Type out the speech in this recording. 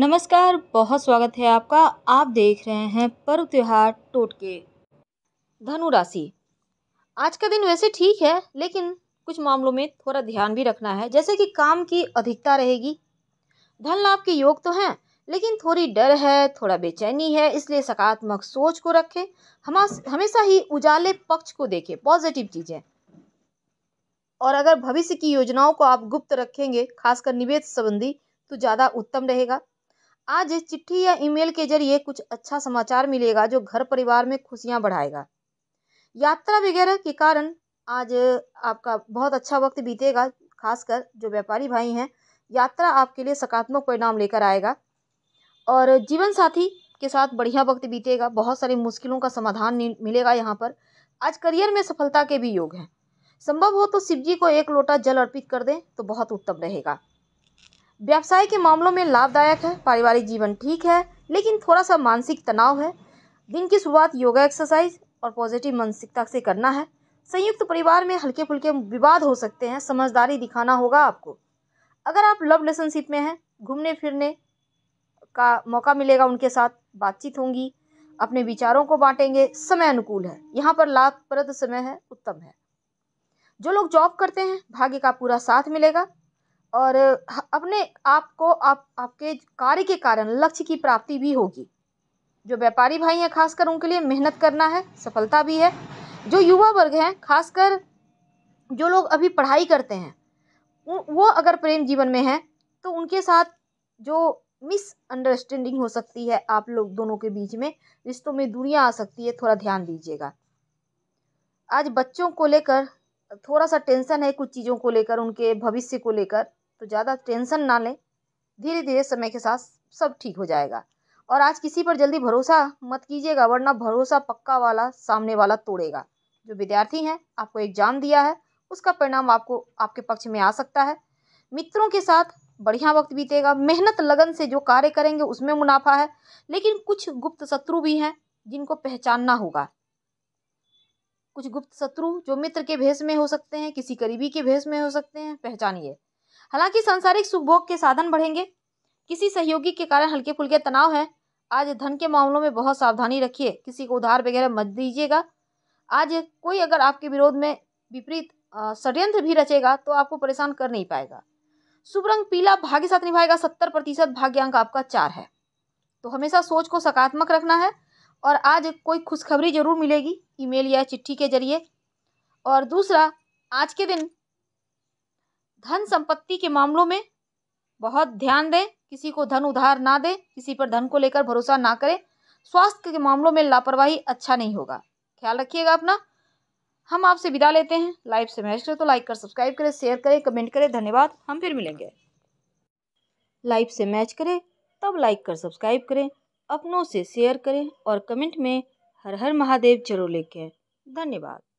नमस्कार बहुत स्वागत है आपका आप देख रहे हैं पर्व त्यौहार टोटके धनु राशि आज का दिन वैसे ठीक है लेकिन कुछ मामलों में थोड़ा ध्यान भी रखना है जैसे कि काम की अधिकता रहेगी धन लाभ के योग तो हैं लेकिन थोड़ी डर है थोड़ा बेचैनी है इसलिए सकारात्मक सोच को रखें हम हमेशा ही उजाले पक्ष को देखें पॉजिटिव चीज़ें और अगर भविष्य की योजनाओं को आप गुप्त रखेंगे खासकर निवेश संबंधी तो ज़्यादा उत्तम रहेगा आज चिट्ठी या ईमेल के जरिए कुछ अच्छा समाचार मिलेगा जो घर परिवार में खुशियाँ बढ़ाएगा यात्रा वगैरह के कारण आज आपका बहुत अच्छा वक्त बीतेगा खासकर जो व्यापारी भाई हैं यात्रा आपके लिए सकारात्मक परिणाम लेकर आएगा और जीवन साथी के साथ बढ़िया वक्त बीतेगा बहुत सारी मुश्किलों का समाधान मिलेगा यहाँ पर आज करियर में सफलता के भी योग हैं संभव हो तो शिव जी को एक लोटा जल अर्पित कर दें तो बहुत उत्तम रहेगा व्यवसाय के मामलों में लाभदायक है पारिवारिक जीवन ठीक है लेकिन थोड़ा सा मानसिक तनाव है दिन की शुरुआत योगा एक्सरसाइज और पॉजिटिव मानसिकता से करना है संयुक्त परिवार में हल्के फुल्के विवाद हो सकते हैं समझदारी दिखाना होगा आपको अगर आप लव रिलेशनशिप में हैं घूमने फिरने का मौका मिलेगा उनके साथ बातचीत होंगी अपने विचारों को बांटेंगे समय अनुकूल है यहाँ पर लाभप्रद समय है उत्तम है जो लोग जॉब करते हैं भाग्य का पूरा साथ मिलेगा और अपने आप को आप आपके कार्य के कारण लक्ष्य की प्राप्ति भी होगी जो व्यापारी भाई हैं खासकर उनके लिए मेहनत करना है सफलता भी है जो युवा वर्ग हैं खासकर जो लोग अभी पढ़ाई करते हैं वो अगर प्रेम जीवन में हैं तो उनके साथ जो मिसअंडरस्टैंडिंग हो सकती है आप लोग दोनों के बीच में रिश्तों में दूरियां आ सकती है थोड़ा ध्यान दीजिएगा आज बच्चों को लेकर थोड़ा सा टेंशन है कुछ चीज़ों को लेकर उनके भविष्य को लेकर तो ज़्यादा टेंशन ना लें धीरे धीरे समय के साथ सब ठीक हो जाएगा और आज किसी पर जल्दी भरोसा मत कीजिएगा वरना भरोसा पक्का वाला सामने वाला तोड़ेगा जो विद्यार्थी हैं आपको एग्ज़ाम दिया है उसका परिणाम आपको आपके पक्ष में आ सकता है मित्रों के साथ बढ़िया वक्त बीतेगा मेहनत लगन से जो कार्य करेंगे उसमें मुनाफा है लेकिन कुछ गुप्त शत्रु भी हैं जिनको पहचानना होगा कुछ गुप्त शत्रु जो मित्र के भेष में हो सकते हैं किसी करीबी के भेष में हो सकते हैं पहचानिए हालांकि सांसारिक सुखभोग के साधन बढ़ेंगे किसी सहयोगी के कारण हल्के फुल्के तनाव है आज धन के मामलों में बहुत सावधानी रखिए किसी को उधार वगैरह मत दीजिएगा आज कोई अगर आपके विरोध में विपरीत षड्यंत्र भी रचेगा तो आपको परेशान कर नहीं पाएगा शुभ रंग पीला भाग्य साथ निभाएगा सत्तर प्रतिशत भाग्यांक आपका चार है तो हमेशा सोच को सकारात्मक रखना है और आज कोई खुशखबरी जरूर मिलेगी ईमेल या चिट्ठी के जरिए और दूसरा आज के दिन धन संपत्ति के मामलों में बहुत ध्यान दें किसी को धन उधार ना दें किसी पर धन को लेकर भरोसा ना करें स्वास्थ्य के मामलों में लापरवाही अच्छा नहीं होगा ख्याल रखिएगा अपना हम आपसे विदा लेते हैं लाइव से मैच करें तो लाइक कर सब्सक्राइब करें शेयर करें कमेंट करें धन्यवाद हम फिर मिलेंगे लाइव से मैच करें तब लाइक कर सब्सक्राइब करें अपनों से शेयर करें और कमेंट में हर हर महादेव जरूर लिखें धन्यवाद